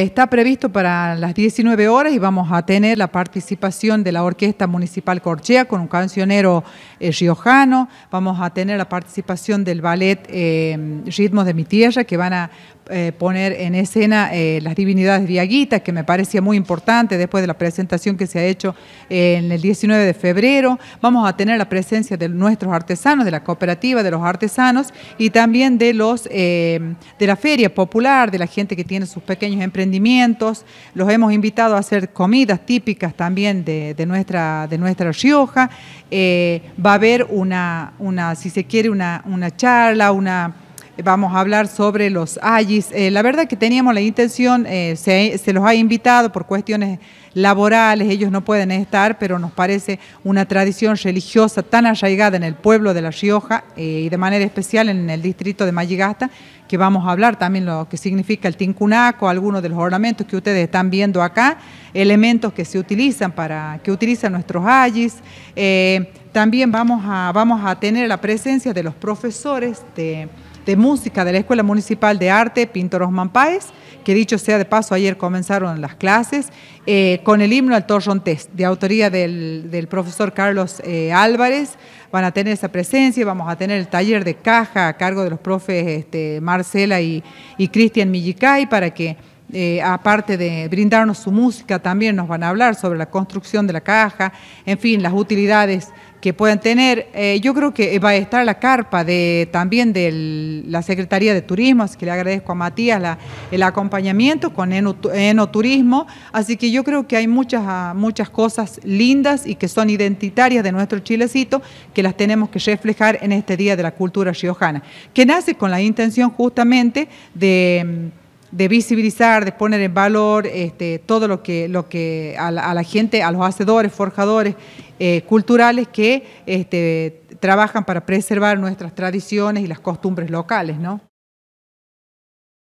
Está previsto para las 19 horas y vamos a tener la participación de la Orquesta Municipal Corchea con un cancionero eh, riojano. Vamos a tener la participación del ballet eh, Ritmos de mi Tierra que van a eh, poner en escena las divinidades viaguitas, que me parecía muy importante después de la presentación que se ha hecho en el 19 de febrero. Vamos a tener la presencia de nuestros artesanos, de la cooperativa, de los artesanos y también de los de la feria popular, de la gente que tiene sus pequeños emprendedores emprendimientos, los hemos invitado a hacer comidas típicas también de, nuestra, de nuestra Rioja. Eh, va a haber una, una si se quiere, una, una charla, una vamos a hablar sobre los AYIS. Eh, la verdad que teníamos la intención, eh, se, se, los ha invitado por cuestiones laborales, ellos no pueden estar, pero nos parece una tradición religiosa tan arraigada en el pueblo de La Rioja eh, y de manera especial en el distrito de Mayigasta, que vamos a hablar también lo que significa el tincunaco, algunos de los ornamentos que ustedes están viendo acá, elementos que se utilizan para, que utilizan nuestros ayis. Eh, también vamos a, vamos a tener la presencia de los profesores de música de la Escuela Municipal de Arte Pintor Osman que dicho sea de paso, ayer comenzaron las clases, eh, con el himno al Torrontés, de autoría del, profesor Carlos eh, Álvarez. Van a tener esa presencia, vamos a tener el taller de caja a cargo de los profes este, Marcela y, y Cristian Millicay para que eh, aparte de brindarnos su música, también nos van a hablar sobre la construcción de la caja, en fin, las utilidades que pueden tener. Eh, yo creo que eh, va a estar la carpa de, también de la Secretaría de Turismo, así que le agradezco a Matías el acompañamiento con Turismo así que yo creo que hay muchas, ah, muchas cosas lindas y que son identitarias de nuestro Chilecito que las tenemos que reflejar en este Día de la Cultura Riojana, que nace con la intención justamente de de visibilizar, de poner en valor este, todo lo que, lo que a, la, gente, a los hacedores, forjadores eh, culturales que este, trabajan para preservar nuestras tradiciones y las costumbres locales, ¿no?